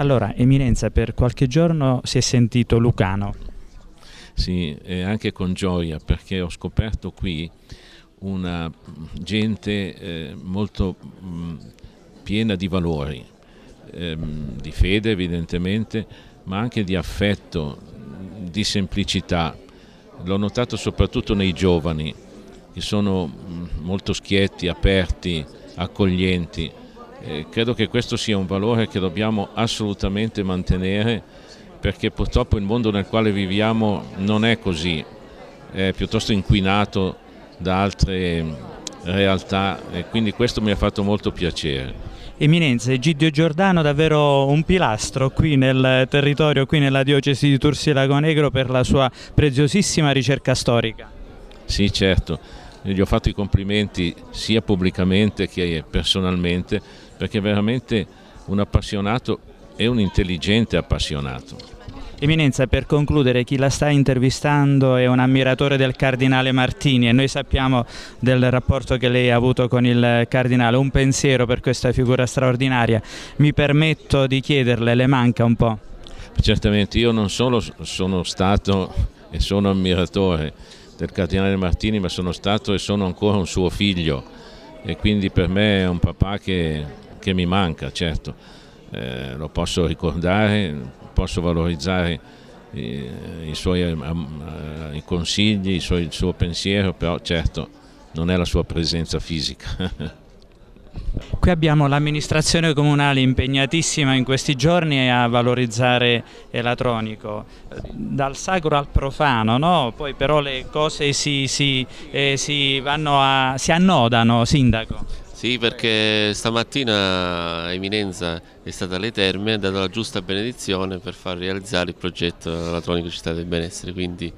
Allora, Eminenza, per qualche giorno si è sentito lucano. Sì, eh, anche con gioia, perché ho scoperto qui una gente eh, molto mh, mm, piena di valori, ehm, di fede evidentemente, ma anche di affetto, di semplicità. L'ho notato soprattutto nei giovani, che sono mm, molto schietti, aperti, accoglienti. Eh, credo che questo sia un valore che dobbiamo assolutamente mantenere perché purtroppo il mondo nel quale viviamo non è così, è piuttosto inquinato da altre mm, realtà e quindi questo mi ha fatto molto piacere. Eminenza Egidio Giordano davvero un pilastro qui nel territorio, qui nella diocesi di Tursi Lago Negro per la sua preziosissima ricerca storica. Sì certo, gli ho fatto i complimenti sia pubblicamente che personalmente perché è veramente un appassionato e un intelligente appassionato. Eminenza, per concludere, chi la sta intervistando è un ammiratore del cardinale Martini e noi sappiamo del rapporto che lei ha avuto con il cardinale, un pensiero per questa figura straordinaria. Mi permetto di chiederle, le manca un po'? Certamente, io non solo sono stato e sono ammiratore del cardinale Martini, ma sono stato e sono ancora un suo figlio e quindi per me è un papà che che mi manca, certo, eh, lo posso ricordare, posso valorizzare i, eh, i suoi eh, eh, i consigli, i suoi, il suo pensiero, però certo non è la sua presenza fisica. Qui abbiamo l'amministrazione comunale impegnatissima in questi giorni a valorizzare Elatronico, dal sacro al profano, no? poi però le cose si, si, eh, si, a, si annodano, Sindaco. Sì, perché stamattina Eminenza è stata alle terme ha dato la giusta benedizione per far realizzare il progetto della Tronica Città del Benessere, quindi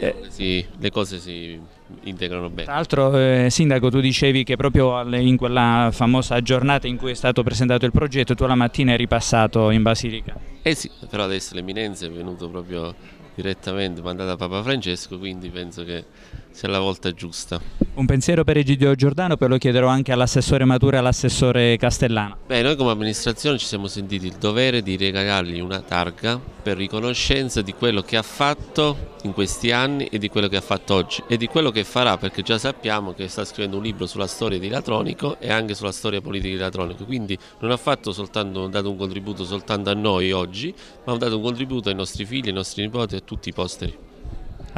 eh, sì, le cose si integrano bene. Tra l'altro, eh, Sindaco, tu dicevi che proprio in quella famosa giornata in cui è stato presentato il progetto, tu la mattina eri passato in Basilica. Eh sì, però adesso l'Eminenza è venuto proprio direttamente mandata a Papa Francesco, quindi penso che sia la volta giusta. Un pensiero per Egidio Giordano, poi lo chiederò anche all'assessore Matura e all'assessore Castellano. Beh, noi come amministrazione ci siamo sentiti il dovere di regalargli una targa per riconoscenza di quello che ha fatto in questi anni e di quello che ha fatto oggi e di quello che farà perché già sappiamo che sta scrivendo un libro sulla storia di Latronico e anche sulla storia politica di Latronico quindi non ha fatto soltanto, dato un contributo soltanto a noi oggi ma ha dato un contributo ai nostri figli, ai nostri nipoti e a tutti i posteri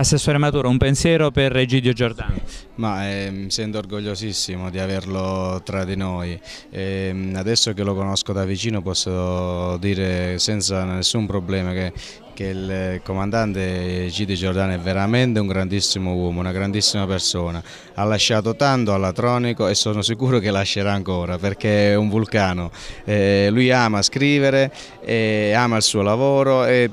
Assessore Maturo, un pensiero per Egidio Giordano? Ma eh, mi sento orgogliosissimo di averlo tra di noi. E, ehm, adesso che lo conosco da vicino posso dire senza nessun problema che che il comandante Gide Giordano è veramente un grandissimo uomo, una grandissima persona. Ha lasciato tanto all'Atronico e sono sicuro che lascerà ancora perché è un vulcano. Eh, lui ama scrivere, eh, ama il suo lavoro. Eh,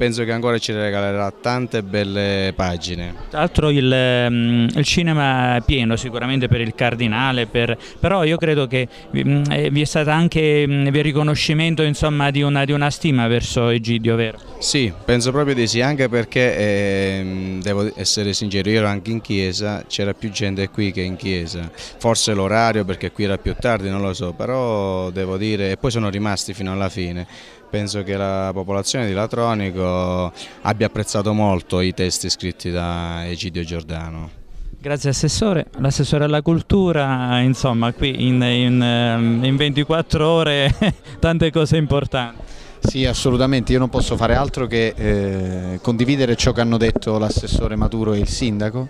penso che ancora ci regalerà tante belle pagine. Tra l'altro il, mm, il, cinema è pieno sicuramente per il Cardinale, per, però io credo che mm, eh, vi è stato anche mm, il riconoscimento insomma, di, una, di, una, stima verso Egidio, vero? Sì, penso proprio di sì, anche perché eh, devo essere sincero, io ero anche in chiesa, c'era più gente qui che in chiesa, forse l'orario perché qui era più tardi, non lo so, però devo dire, e poi sono rimasti fino alla fine penso che la popolazione di Latronico abbia apprezzato molto i testi scritti da Egidio Giordano. Grazie Assessore, l'assessore alla cultura, insomma qui in, in, ehm, in 24 ore tante cose importanti. Sì, assolutamente, io non posso fare altro che eh, condividere ciò che hanno detto l'assessore Maduro e il sindaco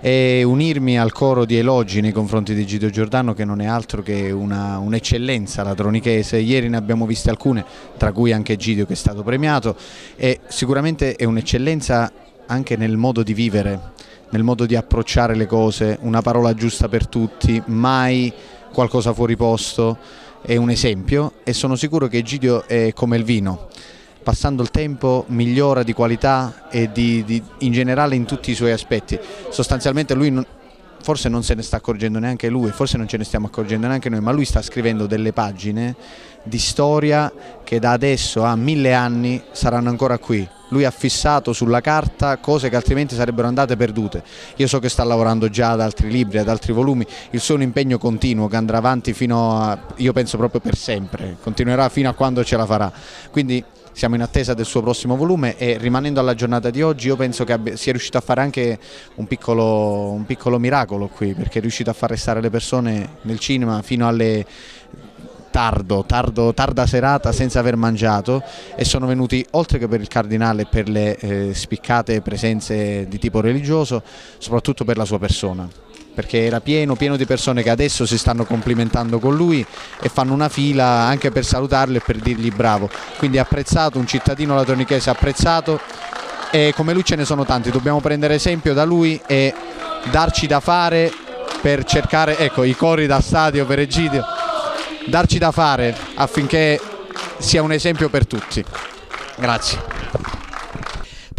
e unirmi al coro di elogi nei confronti di Gido Giordano che non è altro che un'eccellenza un ladronichese, ieri ne abbiamo viste alcune, tra cui anche Gidio che è stato premiato e sicuramente è un'eccellenza anche nel modo di vivere, nel modo di approcciare le cose, una parola giusta per tutti, mai qualcosa fuori posto, è un esempio e sono sicuro che Gidio è come il vino, passando il tempo migliora di qualità e di, di, in generale in tutti i suoi aspetti. Sostanzialmente lui non, forse non se ne sta accorgendo neanche lui, forse non ce ne stiamo accorgendo neanche noi, ma lui sta scrivendo delle pagine di storia che da adesso a mille anni saranno ancora qui. Lui ha fissato sulla carta cose che altrimenti sarebbero andate perdute. Io so che sta lavorando già ad altri libri, ad altri volumi, il suo è un impegno continuo che andrà avanti fino a, io penso proprio per sempre, continuerà fino a quando ce la farà. Quindi siamo in attesa del suo prossimo volume e rimanendo alla giornata di oggi io penso che sia riuscito a fare anche un piccolo, un piccolo miracolo qui perché è riuscito a far restare le persone nel cinema fino alle Tardo, tardo, tarda serata senza aver mangiato e sono venuti oltre che per il cardinale e per le eh, spiccate presenze di tipo religioso, soprattutto per la sua persona perché era pieno, pieno di persone che adesso si stanno complimentando con lui e fanno una fila anche per salutarlo e per dirgli bravo. Quindi apprezzato, un cittadino latronichese apprezzato e come lui ce ne sono tanti, dobbiamo prendere esempio da lui e darci da fare per cercare, ecco i cori da stadio per Egidio, darci da fare affinché sia un esempio per tutti. Grazie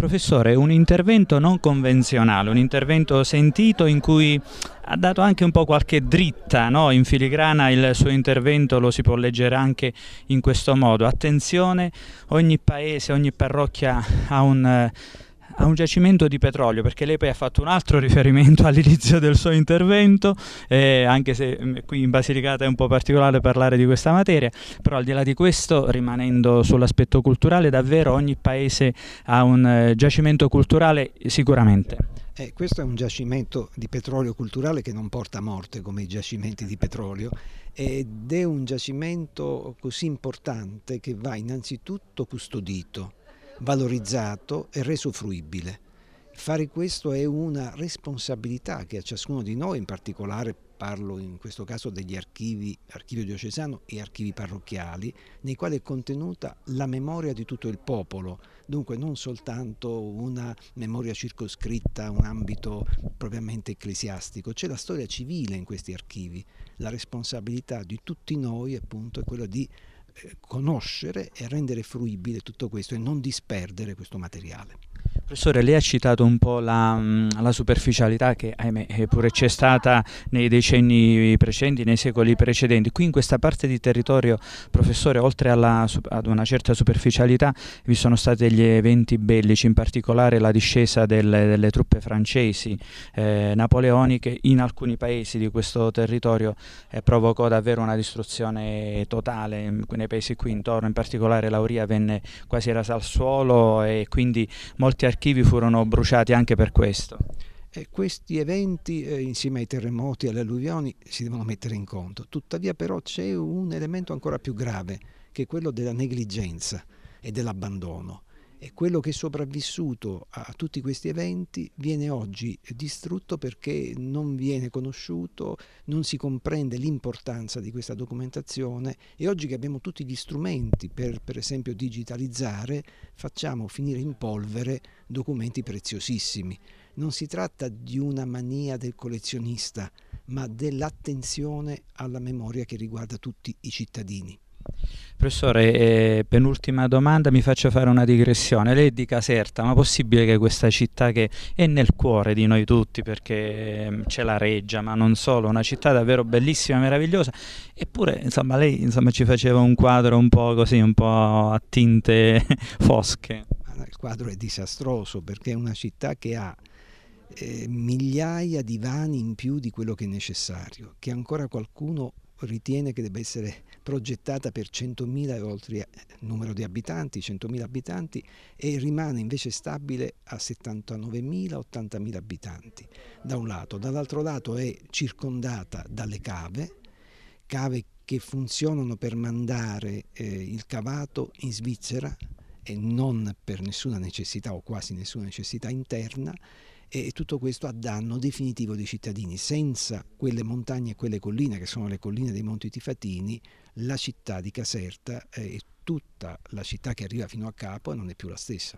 professore un intervento non convenzionale, un intervento sentito in cui ha dato anche un po' qualche dritta no? in filigrana il suo intervento lo si può leggere anche in questo modo attenzione ogni paese ogni parrocchia ha un eh, a un giacimento di petrolio, perché lei poi ha fatto un altro riferimento all'inizio del suo intervento, eh, anche se mm, qui in Basilicata è un po' particolare parlare di questa materia, però al di là di questo, rimanendo sull'aspetto culturale, davvero ogni paese ha un eh, giacimento culturale sicuramente. Eh, questo è un giacimento di petrolio culturale che non porta a morte come i giacimenti di petrolio ed è un giacimento così importante che va innanzitutto custodito valorizzato e reso fruibile. Fare questo è una responsabilità che a ciascuno di noi, in particolare parlo in questo caso degli archivi, archivio diocesano e archivi parrocchiali, nei quali è contenuta la memoria di tutto il popolo, dunque non soltanto una memoria circoscritta, a un ambito propriamente ecclesiastico, c'è la storia civile in questi archivi. La responsabilità di tutti noi appunto è quella di conoscere e rendere fruibile tutto questo e non disperdere questo materiale. Professore, lei ha citato un po' la, mm, la superficialità che ahimè, eh, pure c'è stata nei decenni precedenti, nei secoli precedenti. Qui in questa parte di territorio, professore, oltre alla, ad una certa superficialità, vi sono stati gli eventi bellici, in particolare la discesa delle, delle truppe francesi, eh, napoleoniche, in alcuni paesi di questo territorio eh, provocò davvero una distruzione totale, nei paesi qui intorno, in particolare l'Auria venne quasi rasa al suolo e quindi molti molti archivi furono bruciati anche per questo. E questi eventi, eh, insieme ai terremoti e alle alluvioni, si devono mettere in conto. Tuttavia però c'è un elemento ancora più grave, che è quello della negligenza e dell'abbandono e quello che è sopravvissuto a tutti questi eventi viene oggi distrutto perché non viene conosciuto, non si comprende l'importanza di questa documentazione e oggi che abbiamo tutti gli strumenti per per esempio digitalizzare facciamo finire in polvere documenti preziosissimi. Non si tratta di una mania del collezionista, ma dell'attenzione alla memoria che riguarda tutti i cittadini. Professore, eh, penultima domanda, mi faccio fare una digressione. Lei è di Caserta, ma è possibile che questa città che è nel cuore di noi tutti, perché ehm, c'è la Reggia, ma non solo, una città davvero bellissima, meravigliosa, eppure insomma, lei insomma, ci faceva un quadro un po' così, un po' a tinte fosche. Il quadro è disastroso perché è una città che ha eh, migliaia di vani in più di quello che è necessario, che ancora qualcuno ritiene che debba essere progettata per 100.000 e oltre eh, numero di abitanti, 100.000 abitanti e rimane invece stabile a 79.000-80.000 abitanti da un lato, dall'altro lato è circondata dalle cave, cave che funzionano per mandare eh, il cavato in Svizzera e non per nessuna necessità o quasi nessuna necessità interna e tutto questo a danno definitivo dei cittadini. Senza quelle montagne e quelle colline, che sono le colline dei Monti Tifatini, la città di Caserta eh, e tutta la città che arriva fino a Capua non è più la stessa.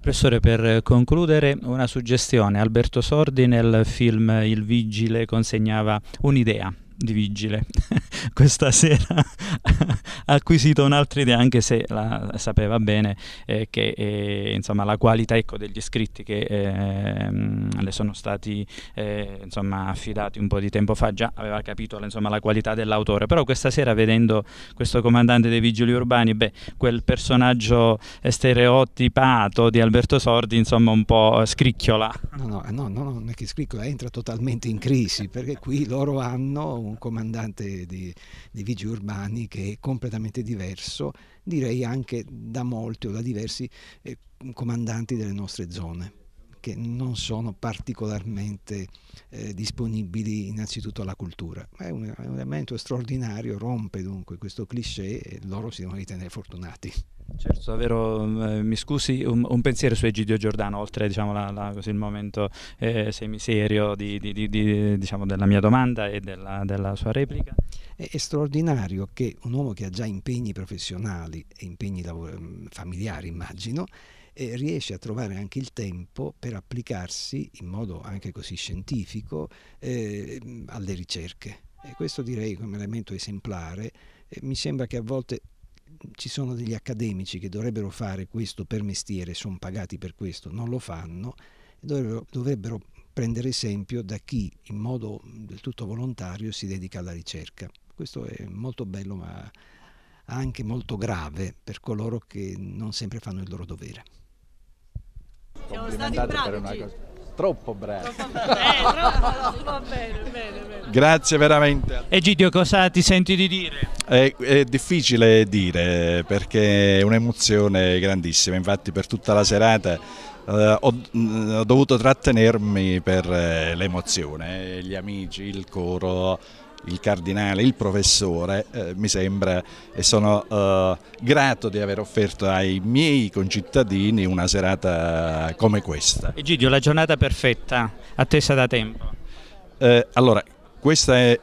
Professore, per concludere una suggestione. Alberto Sordi nel film Il Vigile consegnava un'idea di vigile questa sera ha acquisito un'altra idea anche se la sapeva bene eh, che eh, insomma, la qualità ecco, degli scritti che eh, le sono stati eh, insomma, affidati un po' di tempo fa già aveva capito insomma, la qualità dell'autore però questa sera vedendo questo comandante dei vigili urbani beh, quel personaggio stereotipato di Alberto Sordi insomma un po' scricchiola no no, no, no non è che scricchiola entra totalmente in crisi perché qui loro hanno un un comandante di, di vigili urbani che è completamente diverso, direi anche da molti o da diversi eh, comandanti delle nostre zone che non sono particolarmente eh, disponibili innanzitutto alla cultura. È un, è un elemento straordinario, rompe dunque questo cliché e loro si devono ritenere fortunati. Certo, davvero eh, mi scusi, un, un pensiero su Egidio Giordano, oltre diciamo, la, la, così, il momento eh, semiserio di, di, di, diciamo, della mia domanda e della, della sua replica. È, è straordinario che un uomo che ha già impegni professionali e impegni mm, familiari, immagino, eh, riesce a trovare anche il tempo per applicarsi in modo anche così scientifico eh, mm, alle ricerche. E questo direi come elemento esemplare eh, mi sembra che a volte ci sono degli accademici che dovrebbero fare questo per mestiere, sono pagati per questo, non lo fanno, dovrebbero, dovrebbero prendere esempio da chi in modo del tutto volontario si dedica alla ricerca. Questo è molto bello ma anche molto grave per coloro che non sempre fanno il loro dovere. Siamo stati bravi troppo bravi. Troppo, eh, troppo, va bene, bene, bene. Grazie veramente. Egidio, cosa ti senti di dire? È, è difficile dire perché è un'emozione grandissima, infatti per tutta la serata Uh, ho, mh, mm, ho, dovuto trattenermi per eh, l'emozione, eh, gli amici, il coro, il cardinale, il professore, eh, mi sembra e sono eh, grato di aver offerto ai miei concittadini una serata come questa. Egidio, la giornata perfetta, attesa da tempo. Eh, allora, questo era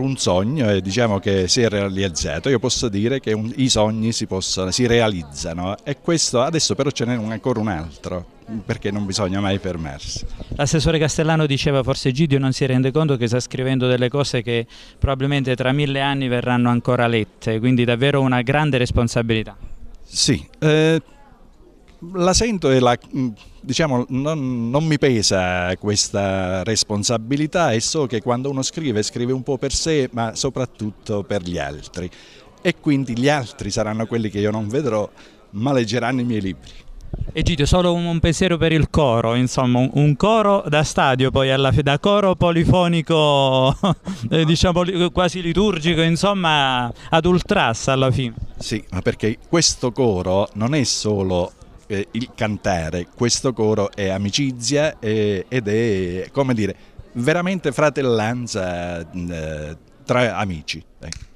un sogno e diciamo che si è realizzato, io posso dire che un, i sogni si, possono, si realizzano e questo adesso però ce n'è un, ancora un altro perché non bisogna mai fermarsi. L'assessore Castellano diceva forse Gidio non si rende conto che sta scrivendo delle cose che probabilmente tra mille anni verranno ancora lette, quindi davvero una grande responsabilità. Sì, eh, la sento e la, mm, diciamo, non, non, mi pesa questa responsabilità e so che quando uno scrive scrive un po' per sé ma soprattutto per gli altri e quindi gli altri saranno quelli che io non vedrò ma leggeranno i miei libri. Egidio, solo un, un pensiero per il coro, insomma, un, un coro da stadio poi alla da coro polifonico, eh, diciamo quasi liturgico, insomma, ad ultras alla fine. Sì, ma perché questo coro non è solo eh, il cantare questo coro è amicizia eh, ed è, come dire, veramente fratellanza eh, tra amici. Ecco.